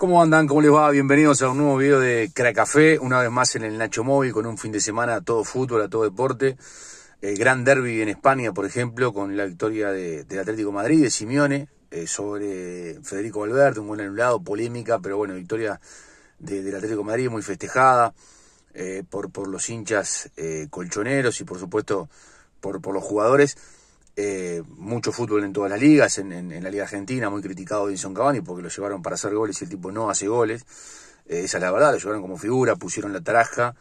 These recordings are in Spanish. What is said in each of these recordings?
¿Cómo andan? ¿Cómo les va? Bienvenidos a un nuevo video de Cracafé, una vez más en el Nacho Móvil, con un fin de semana a todo fútbol, a todo deporte. El gran derby en España, por ejemplo, con la victoria del Atlético Madrid, de Simeone, eh, sobre Federico Valverde, un buen anulado, polémica, pero bueno, victoria del Atlético Madrid, muy festejada eh, por, los hinchas eh, colchoneros y por supuesto por los jugadores. Eh, mucho fútbol en todas las ligas, en, la Liga Argentina, muy criticado Edison Cavani porque lo llevaron para hacer goles y el tipo no hace goles. Eh, esa es la verdad, lo llevaron como figura, pusieron la taraja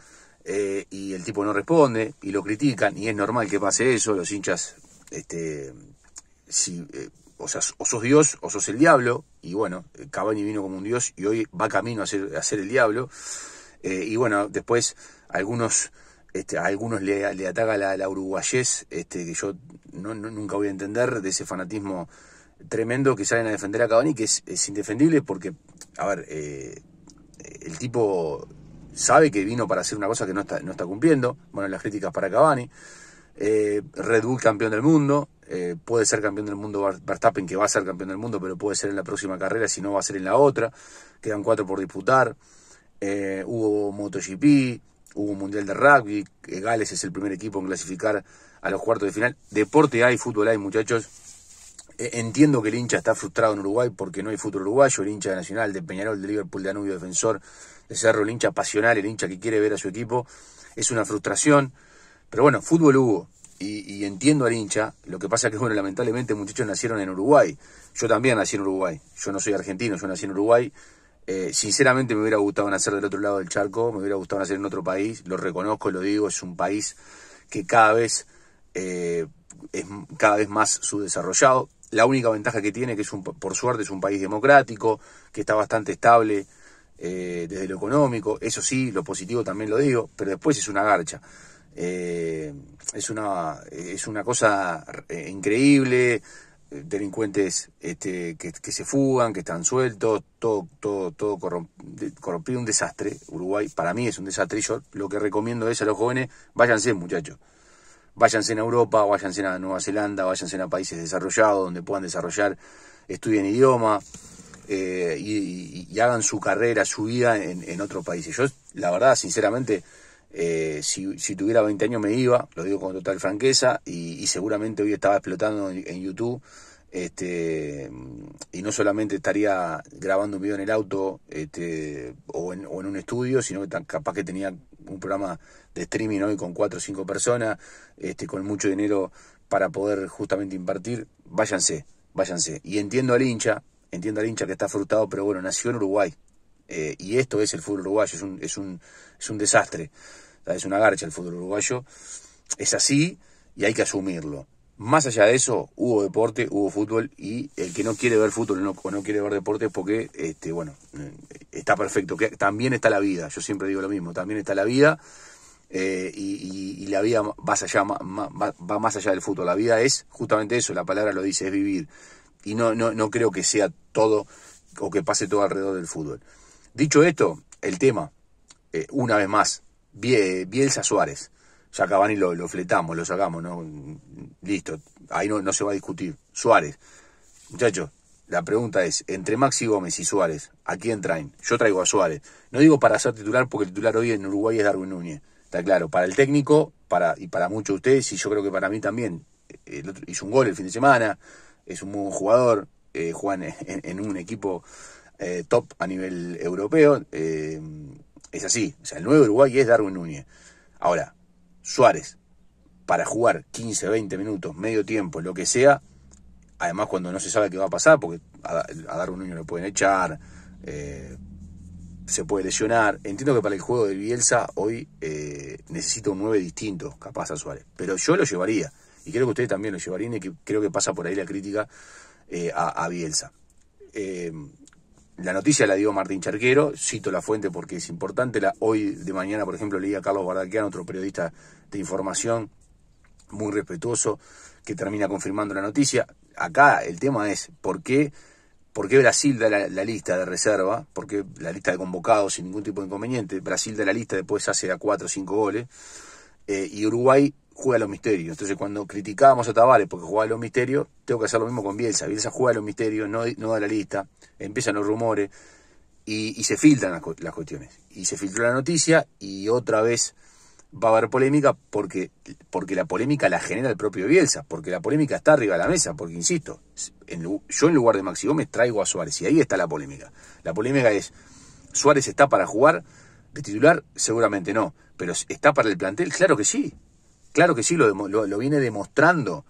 eh, y el tipo no responde y lo critican y es normal que pase eso, los hinchas, este, si, o sos Dios o sos el diablo y bueno, Cavani vino como un Dios y hoy va camino a a ser el diablo. y bueno, después algunos este, a algunos le, ataca la, la, uruguayez, este, que yo nunca voy a entender, de ese fanatismo tremendo que salen a defender a Cavani, que es, indefendible porque, a ver, eh, el tipo sabe que vino para hacer una cosa que no está, cumpliendo, bueno, las críticas para Cavani, eh, Red Bull campeón del mundo, eh, puede ser campeón del mundo Verstappen, que va a ser campeón del mundo, pero puede ser en la próxima carrera, si no va a ser en la otra, quedan cuatro por disputar, hubo MotoGP, hubo un mundial de rugby, Gales es el primer equipo en clasificar a los cuartos de final. Deporte hay, fútbol hay, muchachos. E, entiendo que el hincha está frustrado en Uruguay porque no hay fútbol uruguayo, el hincha de Nacional, de Peñarol, de Liverpool, de Anubio, defensor, de Cerro, el hincha pasional, el hincha que quiere ver a su equipo. Es una frustración, pero bueno, fútbol hubo. Y, entiendo al hincha, lo que pasa es que, bueno, lamentablemente muchachos nacieron en Uruguay. Yo también nací en Uruguay. Yo no soy argentino, yo nací en Uruguay eh, sinceramente me hubiera gustado nacer del otro lado del charco, me hubiera gustado nacer en otro país, lo reconozco, lo digo, es un país que cada vez eh, es cada vez más subdesarrollado. La única ventaja que tiene, que es un, por suerte es un país democrático, que está bastante estable eh, desde lo económico, eso sí, lo positivo también lo digo, pero después es una garcha. es, una, es una cosa increíble, delincuentes este, que, se fugan, que están sueltos, todo, todo, todo corrompido, un desastre. Uruguay para mí es un desastre. Yo lo que recomiendo es a los jóvenes, váyanse muchachos, váyanse a Europa, váyanse a Nueva Zelanda, váyanse a países desarrollados donde puedan desarrollar, estudien idioma eh, y, hagan su carrera, su vida en otros países. Yo la verdad, sinceramente, eh, si, tuviera 20 años me iba, lo digo con total franqueza, y, seguramente hoy estaba explotando en, YouTube. Este, y no solamente estaría grabando un video en el auto este, o, en, un estudio, sino que capaz que tenía un programa de streaming hoy con cuatro o cinco personas, este, con mucho dinero para poder justamente impartir. Váyanse, váyanse. Y entiendo al hincha, entiendo al hincha que está frustrado, pero bueno, nació en Uruguay, eh, y esto es el fútbol uruguayo, es un, es un, es un desastre, es una garcha el fútbol uruguayo, es así y hay que asumirlo. Más allá de eso, hubo deporte, hubo fútbol y el que no quiere ver fútbol no, o no quiere ver deporte es porque, este, bueno, eh, está perfecto. Que también está la vida, yo siempre digo lo mismo, también está la vida eh, y, la vida va, más allá del fútbol. La vida es justamente eso, la palabra lo dice, es vivir. Y no, no, no creo que sea todo o que pase todo alrededor del fútbol. Dicho esto, el tema, eh, una vez más, Bielsa Suárez. Ya Cavani y lo fletamos, lo sacamos, ¿no? Listo, ahí no, se va a discutir. Suárez. Muchachos, la pregunta es, entre Maxi Gómez y Suárez, ¿a quién traen? Yo traigo a Suárez. No digo para ser titular, porque el titular hoy en Uruguay es Darwin Núñez. Está claro, para el técnico para, y para muchos de ustedes, y yo creo que para mí también. hizo un gol el fin de semana, es un buen jugador, eh, juega en un equipo eh, top a nivel europeo. Eh, es así. O sea, el nuevo Uruguay es Darwin Núñez. Ahora, Suárez, para jugar 15, 20 minutos, medio tiempo, lo que sea, además cuando no se sabe qué va a pasar, porque a, Darwin Núñez lo pueden echar, eh, se puede lesionar. Entiendo que para el juego de Bielsa hoy necesito un 9 distinto, capaz a Suárez. Pero yo lo llevaría. Y creo que ustedes también lo llevarían y creo que pasa por ahí la crítica a, Bielsa la noticia la dio Martín Charquero, cito la fuente porque es importante. hoy de mañana, por ejemplo, leí a Carlos Bardaquian, otro periodista de información muy respetuoso, que termina confirmando la noticia. Acá el tema es por qué, Brasil da la, lista de reserva, por qué la lista de convocados sin ningún tipo de inconveniente. Brasil da la lista, después hace a 4 o 5 goles. Eh, y Uruguay juega a los misterios. Entonces, cuando criticábamos a Tavares porque jugaba los misterios, tengo que hacer lo mismo con Bielsa. Bielsa juega a los misterios, no, da la lista, empiezan los rumores y, se filtran las, cuestiones. Y se filtró la noticia y otra vez va a haber polémica porque, porque la polémica la genera el propio Bielsa, porque la polémica está arriba de la mesa, porque insisto, yo en lugar de Maxi Gómez traigo a Suárez y ahí está la polémica. La polémica es, ¿Suárez está para jugar de titular? Seguramente no, pero ¿está para el plantel? Claro que sí, Claro que sí, lo, viene demostrando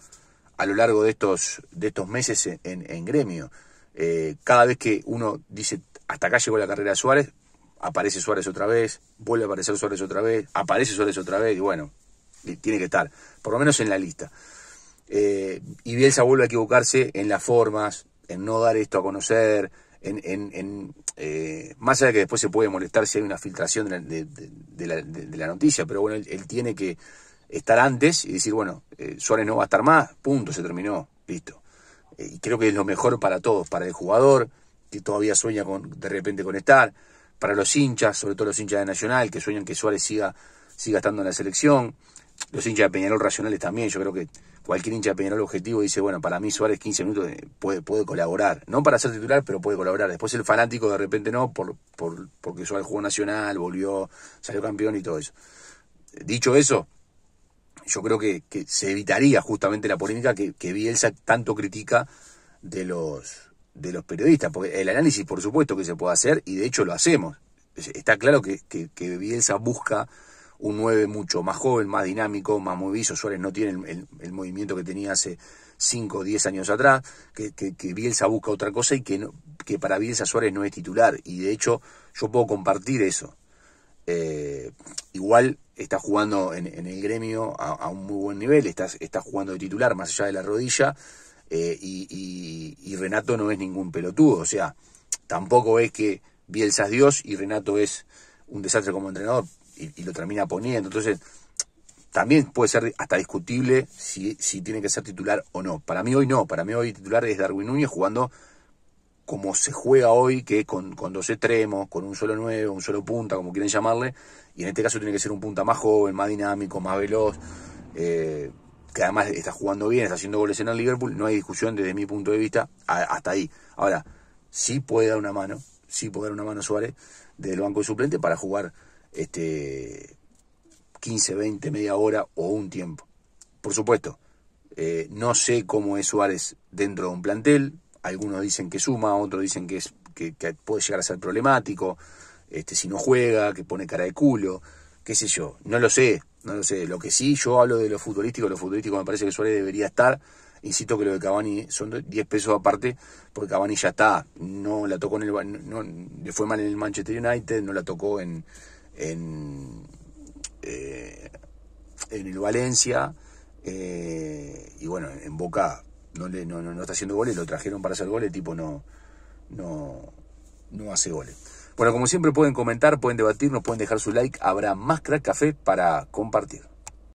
a lo largo de estos, de estos meses en, gremio. Eh, cada vez que uno dice, hasta acá llegó la carrera de Suárez, aparece Suárez otra vez, vuelve a aparecer Suárez otra vez, aparece Suárez otra vez, y bueno, tiene que estar, por lo menos en la lista. Eh, y Bielsa vuelve a equivocarse en las formas, en no dar esto a conocer, en, eh, más allá de que después se puede molestar si hay una filtración de la, noticia, pero bueno, él tiene que estar antes y decir, bueno, eh, Suárez no va a estar más, punto, se terminó, listo. Eh, y creo que es lo mejor para todos, para el jugador, que todavía sueña con, de repente con estar, para los hinchas, sobre todo los hinchas de Nacional, que sueñan que Suárez siga, siga estando en la selección, los hinchas de Peñarol racionales también, yo creo que cualquier hincha de Peñarol objetivo dice, bueno, para mí Suárez 15 minutos eh, puede, puede colaborar, no para ser titular, pero puede colaborar. Después el fanático de repente no, por, por, porque Suárez jugó Nacional, volvió, salió campeón y todo eso. Dicho eso, yo creo que, se evitaría justamente la polémica que, que Bielsa tanto critica de los, de los periodistas, porque el análisis por supuesto que se puede hacer y de hecho lo hacemos. Está claro que, que, Bielsa busca un nueve mucho más joven, más dinámico, más movido. Suárez no tiene el, movimiento que tenía hace 5 o 10 años atrás, que, que, Bielsa busca otra cosa y que, no, que para Bielsa Suárez no es titular. Y de hecho yo puedo compartir eso. Eh, igual está jugando en, el gremio a, un muy buen nivel, está, está, jugando de titular más allá de la rodilla, eh, y, Renato no es ningún pelotudo, o sea, tampoco es que Bielsa es Dios y Renato es un desastre como entrenador y, y lo termina poniendo, entonces también puede ser hasta discutible si, si tiene que ser titular o no. Para mí hoy no, para mí hoy titular es Darwin Núñez jugando como se juega hoy, que es con, dos extremos, con un solo nuevo, un solo punta, como quieren llamarle, y en este caso tiene que ser un punta más joven, más dinámico, más veloz, eh, que además está jugando bien, está haciendo goles en el Liverpool, no hay discusión desde mi punto de vista hasta ahí. Ahora, sí puede dar una mano, sí puede dar una mano Suárez del banco de suplente para jugar este 15, 20, media hora o un tiempo. Por supuesto, eh, no sé cómo es Suárez dentro de un plantel, algunos dicen que suma, otros dicen que, puede llegar a ser problemático, este, si no juega, que pone cara de culo, qué sé yo, no lo sé, no lo sé. Lo que sí, yo hablo de lo futbolístico, lo futbolístico me parece que Suárez debería estar. Insisto que lo de Cavani son 10 pesos aparte, porque Cavani ya está, no la tocó en el. le fue mal en el Manchester United, no la tocó en. en. Eh, el Valencia, eh, y bueno, en Boca no, le, no, no, está haciendo goles, lo trajeron para hacer goles, tipo no, no, no hace goles. Bueno, como siempre pueden comentar, pueden debatir, nos pueden dejar su like, habrá más crack café para compartir.